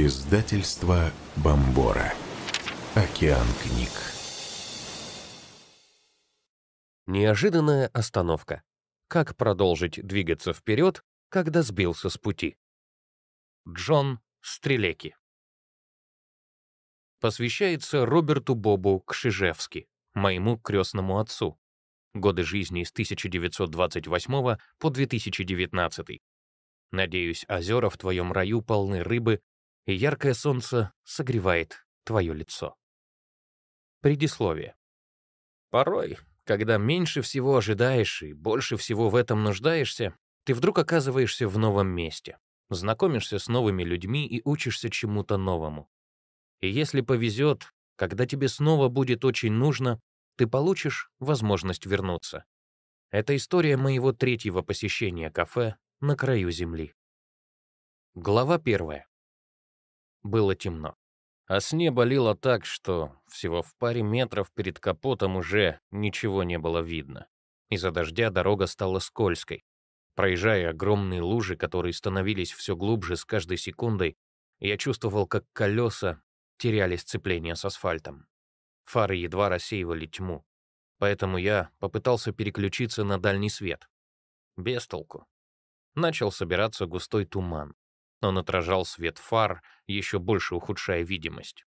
Издательство Бомбора. Океан книг. Неожиданная остановка. Как продолжить двигаться вперед, когда сбился с пути? Джон Стрелеки. Посвящается Роберту Бобу Кшижевски, моему крестному отцу. Годы жизни с 1928 по 2019. Надеюсь, озера в твоем раю полны рыбы, и яркое солнце согревает твое лицо. Предисловие. Порой, когда меньше всего ожидаешь и больше всего в этом нуждаешься, ты вдруг оказываешься в новом месте, знакомишься с новыми людьми и учишься чему-то новому. И если повезет, когда тебе снова будет очень нужно, ты получишь возможность вернуться. Это история моего третьего посещения кафе на краю земли. Глава первая. Было темно. А с неба лило так, что всего в паре метров перед капотом уже ничего не было видно. Из-за дождя дорога стала скользкой. Проезжая огромные лужи, которые становились все глубже с каждой секундой, я чувствовал, как колеса теряли сцепление с асфальтом. Фары едва рассеивали тьму, поэтому я попытался переключиться на дальний свет. Без толку. Начал собираться густой туман, он отражал свет фар, еще больше ухудшая видимость.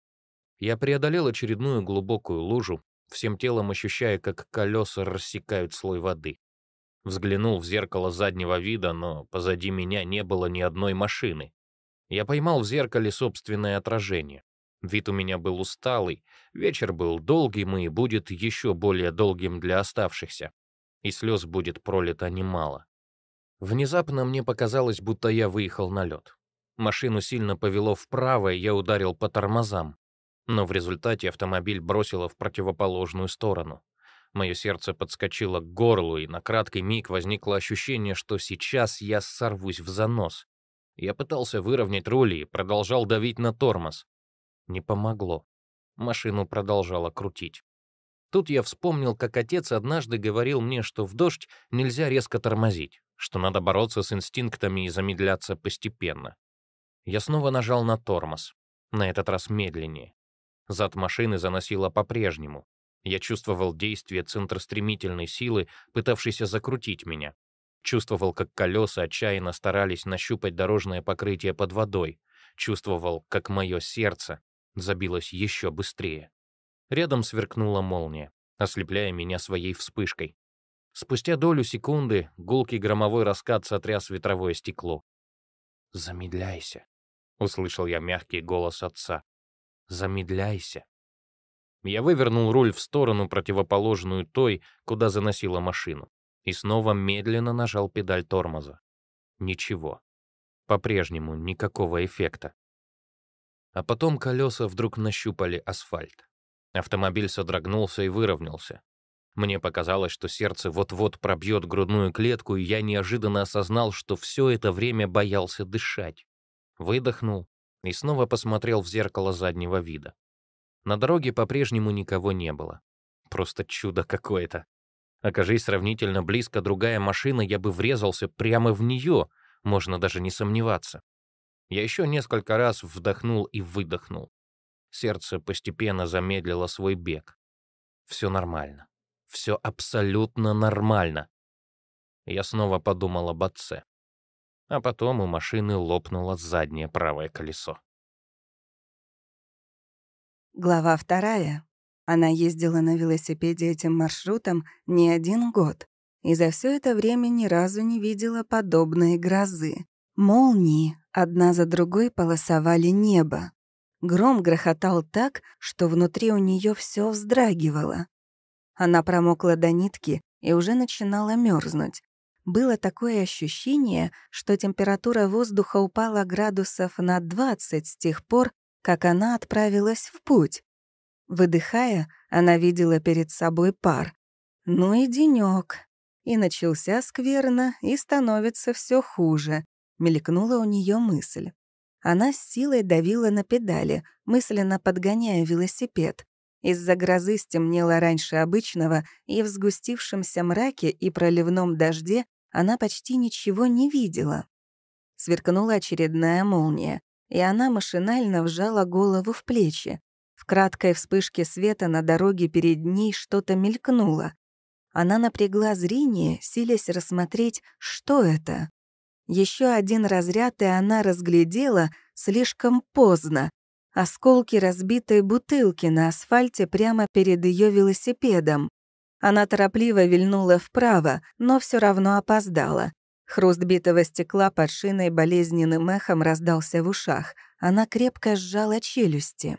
Я преодолел очередную глубокую лужу, всем телом ощущая, как колеса рассекают слой воды. Взглянул в зеркало заднего вида, но позади меня не было ни одной машины. Я поймал в зеркале собственное отражение. Вид у меня был усталый, вечер был долгим и будет еще более долгим для оставшихся. И слез будет пролито немало. Внезапно мне показалось, будто я выехал на лед. Машину сильно повело вправо, и я ударил по тормозам. Но в результате автомобиль бросило в противоположную сторону. Мое сердце подскочило к горлу, и на краткий миг возникло ощущение, что сейчас я сорвусь в занос. Я пытался выровнять руль и продолжал давить на тормоз. Не помогло. Машину продолжало крутить. Тут я вспомнил, как отец однажды говорил мне, что в дождь нельзя резко тормозить, что надо бороться с инстинктами и замедляться постепенно. Я снова нажал на тормоз, на этот раз медленнее. Зад машины заносило по-прежнему. Я чувствовал действие центра стремительной силы, пытавшейся закрутить меня. Чувствовал, как колеса отчаянно старались нащупать дорожное покрытие под водой. Чувствовал, как мое сердце забилось еще быстрее. Рядом сверкнула молния, ослепляя меня своей вспышкой. Спустя долю секунды гулкий громовой раскат сотряс ветровое стекло. «Замедляйся», услышал я мягкий голос отца. Замедляйся. Я вывернул руль в сторону, противоположную той, куда заносила машину, и снова медленно нажал педаль тормоза. Ничего. По-прежнему никакого эффекта. А потом колеса вдруг нащупали асфальт. Автомобиль содрогнулся и выровнялся. Мне показалось, что сердце вот-вот пробьет грудную клетку, и я неожиданно осознал, что все это время боялся дышать выдохнул и снова посмотрел в зеркало заднего вида. На дороге по-прежнему никого не было. Просто чудо какое-то. Окажись сравнительно близко другая машина, я бы врезался прямо в нее, можно даже не сомневаться. Я еще несколько раз вдохнул и выдохнул. Сердце постепенно замедлило свой бег. Все нормально. Все абсолютно нормально. Я снова подумал об отце а потом у машины лопнуло заднее правое колесо. Глава вторая. Она ездила на велосипеде этим маршрутом не один год и за все это время ни разу не видела подобной грозы. Молнии одна за другой полосовали небо. Гром грохотал так, что внутри у нее все вздрагивало. Она промокла до нитки и уже начинала мерзнуть, было такое ощущение, что температура воздуха упала градусов на 20 с тех пор, как она отправилась в путь. Выдыхая, она видела перед собой пар. Ну и денёк. И начался скверно, и становится все хуже, мелькнула у нее мысль. Она с силой давила на педали, мысленно подгоняя велосипед. Из-за грозы стемнело раньше обычного, и в сгустившемся мраке и проливном дожде она почти ничего не видела. Сверкнула очередная молния, и она машинально вжала голову в плечи. В краткой вспышке света на дороге перед ней что-то мелькнуло. Она напрягла зрение, силясь рассмотреть, что это. Еще один разряд, и она разглядела слишком поздно осколки разбитой бутылки на асфальте прямо перед ее велосипедом. Она торопливо вильнула вправо, но все равно опоздала. Хруст битого стекла под шиной болезненным эхом раздался в ушах. Она крепко сжала челюсти.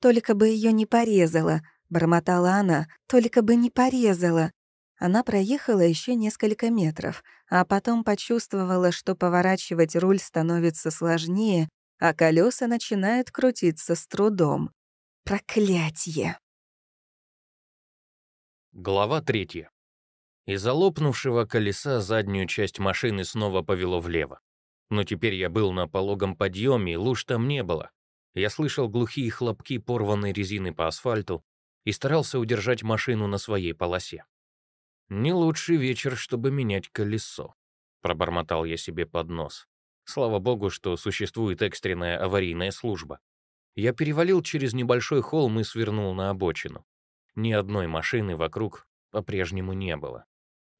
«Только бы ее не порезала», — бормотала она, — «только бы не порезала». Она проехала еще несколько метров, а потом почувствовала, что поворачивать руль становится сложнее, а колеса начинают крутиться с трудом. Проклятье! Глава третья. Из-за лопнувшего колеса заднюю часть машины снова повело влево. Но теперь я был на пологом подъеме, и луж там не было. Я слышал глухие хлопки порванной резины по асфальту и старался удержать машину на своей полосе. «Не лучший вечер, чтобы менять колесо», — пробормотал я себе под нос. Слава богу, что существует экстренная аварийная служба. Я перевалил через небольшой холм и свернул на обочину. Ни одной машины вокруг по-прежнему не было.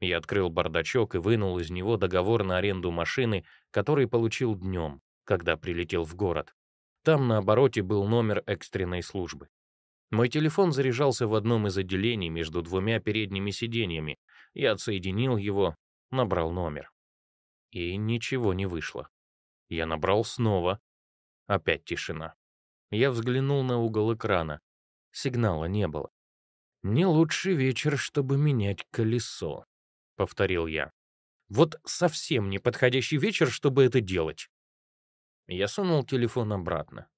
Я открыл бардачок и вынул из него договор на аренду машины, который получил днем, когда прилетел в город. Там на обороте был номер экстренной службы. Мой телефон заряжался в одном из отделений между двумя передними сиденьями. Я отсоединил его, набрал номер. И ничего не вышло. Я набрал снова. Опять тишина. Я взглянул на угол экрана. Сигнала не было. «Не лучший вечер, чтобы менять колесо», — повторил я. «Вот совсем неподходящий вечер, чтобы это делать». Я сунул телефон обратно.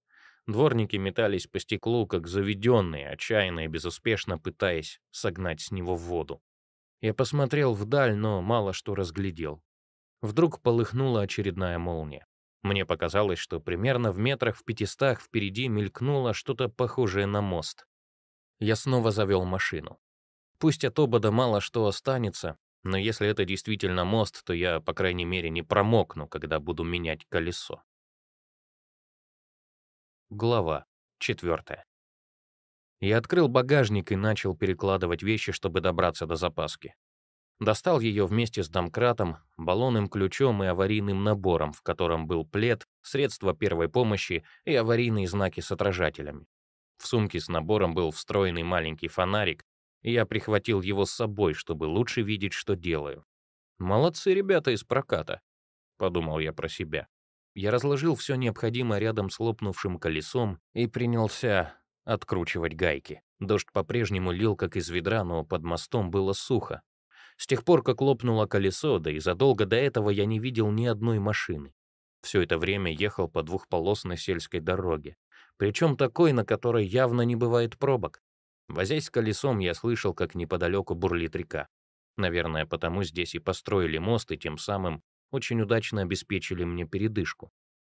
Дворники метались по стеклу, как заведенные, отчаянно и безуспешно пытаясь согнать с него воду. Я посмотрел вдаль, но мало что разглядел. Вдруг полыхнула очередная молния. Мне показалось, что примерно в метрах в пятистах впереди мелькнуло что-то похожее на мост. Я снова завел машину. Пусть от обода мало что останется, но если это действительно мост, то я, по крайней мере, не промокну, когда буду менять колесо. Глава 4. Я открыл багажник и начал перекладывать вещи, чтобы добраться до запаски. Достал ее вместе с домкратом, баллонным ключом и аварийным набором, в котором был плед, средства первой помощи и аварийные знаки с отражателями. В сумке с набором был встроенный маленький фонарик, и я прихватил его с собой, чтобы лучше видеть, что делаю. «Молодцы ребята из проката», — подумал я про себя. Я разложил все необходимое рядом с лопнувшим колесом и принялся откручивать гайки. Дождь по-прежнему лил, как из ведра, но под мостом было сухо. С тех пор, как лопнуло колесо, да и задолго до этого я не видел ни одной машины. Все это время ехал по двухполосной сельской дороге, причем такой, на которой явно не бывает пробок. Возясь с колесом, я слышал, как неподалеку бурлит река. Наверное, потому здесь и построили мост, и тем самым очень удачно обеспечили мне передышку.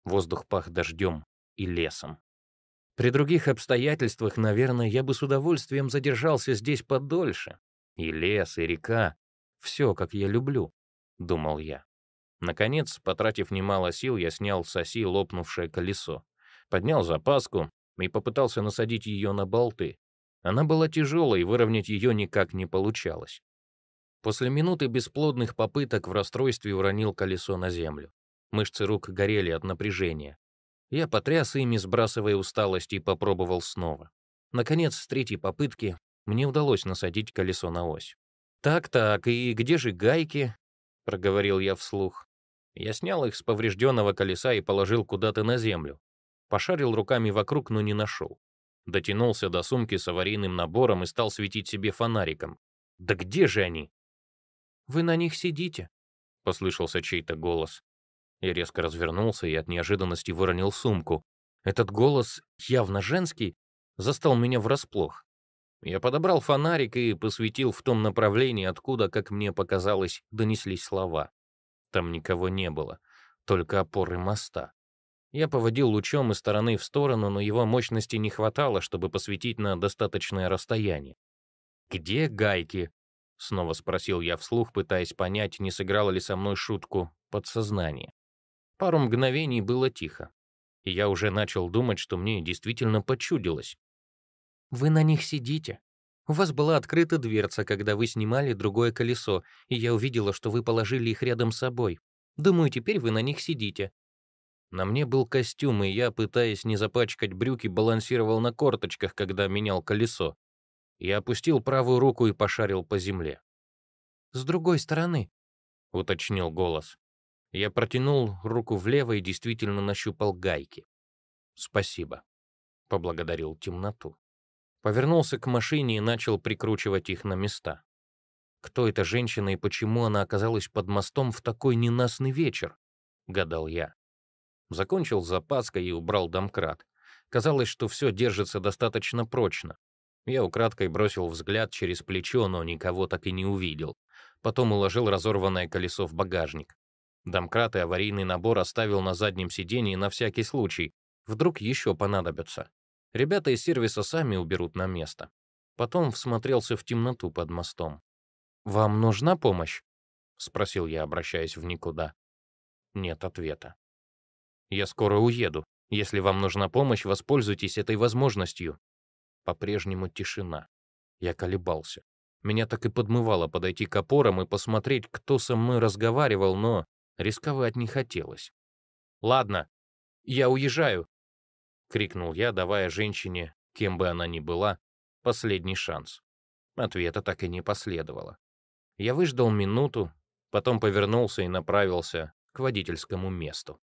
Воздух пах дождем и лесом. При других обстоятельствах, наверное, я бы с удовольствием задержался здесь подольше. И лес, и река, все, как я люблю», — думал я. Наконец, потратив немало сил, я снял с оси лопнувшее колесо, поднял запаску и попытался насадить ее на болты. Она была тяжелой, и выровнять ее никак не получалось. После минуты бесплодных попыток в расстройстве уронил колесо на землю. Мышцы рук горели от напряжения. Я потряс ими, сбрасывая усталость, и попробовал снова. Наконец, с третьей попытки мне удалось насадить колесо на ось. «Так-так, и где же гайки?» — проговорил я вслух. Я снял их с поврежденного колеса и положил куда-то на землю. Пошарил руками вокруг, но не нашел. Дотянулся до сумки с аварийным набором и стал светить себе фонариком. «Да где же они?» «Вы на них сидите», — послышался чей-то голос. Я резко развернулся и от неожиданности выронил сумку. Этот голос, явно женский, застал меня врасплох. Я подобрал фонарик и посветил в том направлении, откуда, как мне показалось, донеслись слова. Там никого не было, только опоры моста. Я поводил лучом из стороны в сторону, но его мощности не хватало, чтобы посветить на достаточное расстояние. «Где гайки?» — снова спросил я вслух, пытаясь понять, не сыграло ли со мной шутку подсознание. Пару мгновений было тихо, и я уже начал думать, что мне действительно почудилось. Вы на них сидите. У вас была открыта дверца, когда вы снимали другое колесо, и я увидела, что вы положили их рядом с собой. Думаю, теперь вы на них сидите. На мне был костюм, и я, пытаясь не запачкать брюки, балансировал на корточках, когда менял колесо. Я опустил правую руку и пошарил по земле. «С другой стороны», — уточнил голос. Я протянул руку влево и действительно нащупал гайки. «Спасибо», — поблагодарил темноту. Повернулся к машине и начал прикручивать их на места. Кто эта женщина и почему она оказалась под мостом в такой ненастный вечер? Гадал я. Закончил запаской и убрал домкрат. Казалось, что все держится достаточно прочно. Я украдкой бросил взгляд через плечо, но никого так и не увидел. Потом уложил разорванное колесо в багажник. Домкрат и аварийный набор оставил на заднем сидении на всякий случай. Вдруг еще понадобятся. Ребята из сервиса сами уберут на место. Потом всмотрелся в темноту под мостом. «Вам нужна помощь?» — спросил я, обращаясь в никуда. Нет ответа. «Я скоро уеду. Если вам нужна помощь, воспользуйтесь этой возможностью». По-прежнему тишина. Я колебался. Меня так и подмывало подойти к опорам и посмотреть, кто со мной разговаривал, но рисковать не хотелось. «Ладно, я уезжаю. — крикнул я, давая женщине, кем бы она ни была, последний шанс. Ответа так и не последовало. Я выждал минуту, потом повернулся и направился к водительскому месту.